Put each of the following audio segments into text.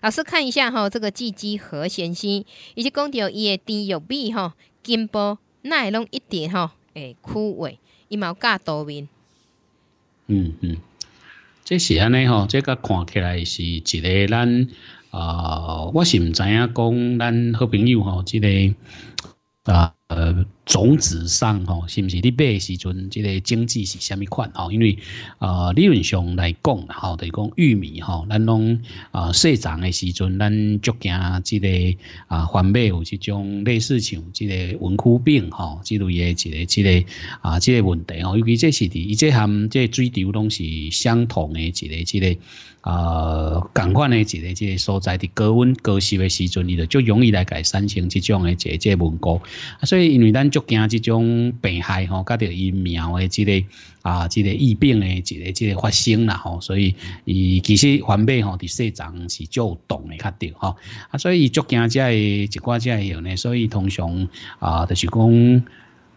老师看一下哈，这个季鸡和弦 C，以及讲到伊的 D、有 B 哈，金波也拢一点哈，会枯萎，伊有加多面。嗯嗯，这是安尼吼，这个看起来是一个咱啊，我是唔知影讲咱好朋友吼，这个啊。呃，种子上吼，是不是你买时阵，即个种子是虾米款吼？因为呃，理论上来讲吼，等是讲玉米吼，咱拢啊生长的时阵，咱足惊即个啊，反美有这种类似像即个文枯病吼，即类的即个即个啊，即个问题吼，尤其这是的，伊这含即水流拢是相同的，即个即个啊，咁款的个这个所在的高温高湿的时阵，伊就就容易来改产生这种的这这纹啊，所以。以，因为咱足惊这种病害吼，加着疫苗的即个啊，即个疫病的之个之个发生啦吼，所以伊其实环保吼，伫西藏是较懂的，较着吼啊，所以伊足惊这一个这样呢，所以通常啊，就是讲。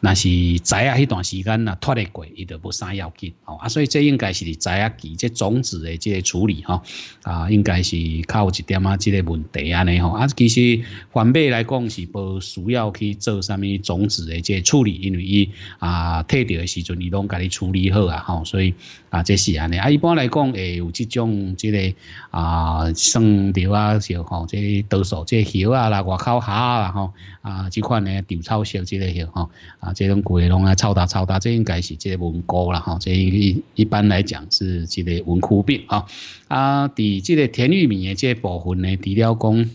那是栽啊，迄段时间呐，脱得过，伊就无啥要紧哦。啊，所以这应该是栽啊期，这种子的这处理哈啊，应该是较有一点啊，这个问题安尼吼啊，其实反面来讲是无需要去做啥物种子的这处理，因为伊啊退掉的时阵，伊拢家己处理好啊吼，所以。啊，这是安尼啊，一般来讲，诶，有这种之个啊，生苗啊，小吼，即倒数，即小啊，啦，外口下啊，吼啊，即款呢，长草小之类个吼啊，这种过拢啊，超大超大，这应该是即文高啦吼，即一般来讲是即个文枯病啊。啊，伫即个甜玉米诶，即部分呢，除了讲。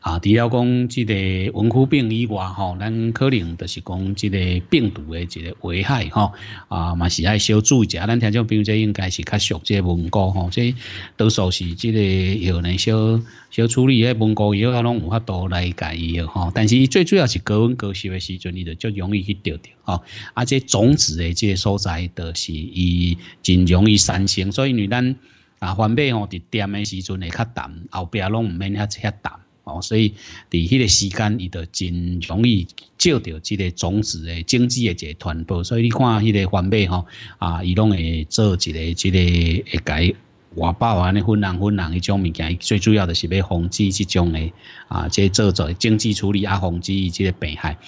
啊！除了讲即个文库病以外，吼，咱可能就是讲即个病毒的即个危害，吼啊，嘛是爱小注意。啊，咱听讲，比如这应该是较熟这文稿，吼，这多数是即个药呢小小处理迄文稿，伊拢有法多来改伊的，吼。但是伊最主要是高温高湿的时阵，伊就较容易去掉掉，吼。啊，且种子的即个所在，都是伊真容易产生，所以你咱啊，翻背吼，伫点的时阵会较淡，后壁拢唔免遐遐淡。哦，所以伫迄个时间，伊就真容易借到即个种子诶种子诶一个传播。所以你看，迄个环美吼啊，伊拢会做一个、即个会改外包安尼分人分人迄种物件。最主要的是要防止这种的啊，即做做经济处理啊，防止即个病害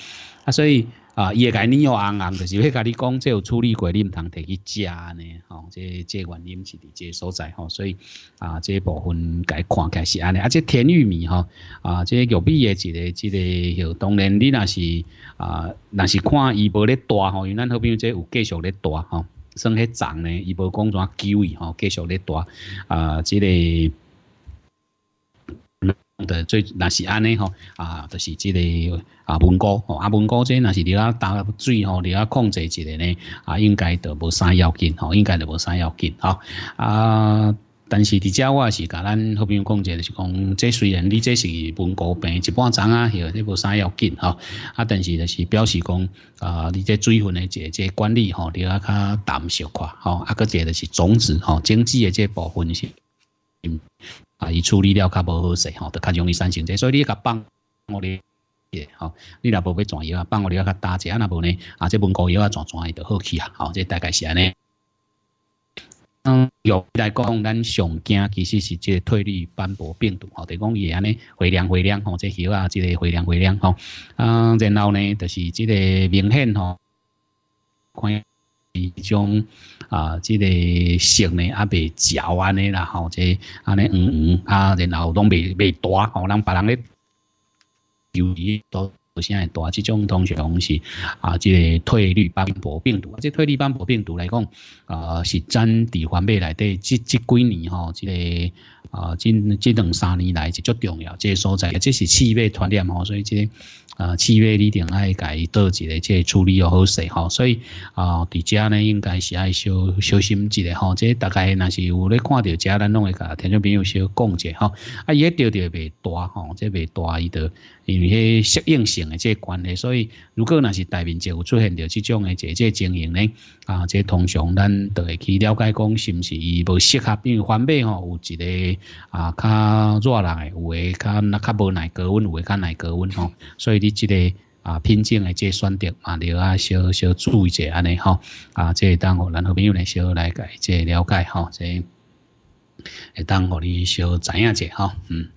啊，所以。啊，伊会甲你又红红，就是要甲你讲，即有处理过，你唔通提食安呢，吼，即即原因是伫即个所在吼，所以啊，即部分该看开是安尼，啊，即甜玉米吼，啊，即个玉米也即个即个，诺，当然你那是啊，那是看伊无咧大吼，因为咱好朋友即有继续咧大吼，算迄长呢，伊无讲怎久伊吼，继续咧大啊，即个。的最那是安尼吼啊，就是即个啊，文哥吼，啊文哥这那是你啊打水吼，你啊控制一个呢啊，应该就无啥要紧吼，应该就无啥要紧吼，啊。但是伫遮我也是甲咱好朋友控制就是讲，即虽然你这是文果病一半种啊，许你无啥要紧吼，啊，但是就是表示讲啊，你这水分的这这管理吼，你啊较淡小看吼，啊个者就是种子吼，经济的这部分是。啊，伊处理了较无好势吼，就较容易产生者，所以你甲放我哋嘢吼，你若无要怎样啊，放我哋啊较打者啊那无呢，啊即文科药啊转专业就好去啊，吼，即大概是安尼。嗯，有来讲咱上惊其实是即退绿斑驳病毒吼，就讲伊安尼回亮回亮吼，即药啊即个回亮回亮吼，嗯，然后呢就是即个明显吼。一种啊，即个食呢，也袂焦安尼啦吼，即安尼圆圆啊，然后都袂袂大吼，咱别人咧鱿鱼都。我现在大只种通常是啊，即个退绿斑驳病毒。即退绿斑驳病毒来讲，啊是真伫环未来的即即几年吼，即个啊，即即两三年来是最重要即个所在。即是气味传染吼，所以即啊气味你定爱家倒一个即处理又好势吼。所以啊，伫家呢应该是爱小小心一下吼。即大概那是有咧看到家咱拢会讲，听众朋友少讲者吼，啊伊一钓钓袂大吼，即袂大伊都因为迄适应性。诶，这关系，所以如果那是大面就有出现着这种的这这经营呢，啊，这通常咱都会去了解，讲是毋是伊无适合，因为反面吼，有一个啊较热的，有诶较那较无耐高温，有诶较耐高温吼，所以你这个啊品种诶这选择嘛，要啊小小注意者安尼吼，啊，即会当互咱好朋友来小来解这了解吼，即会当互你小知影一下吼，嗯。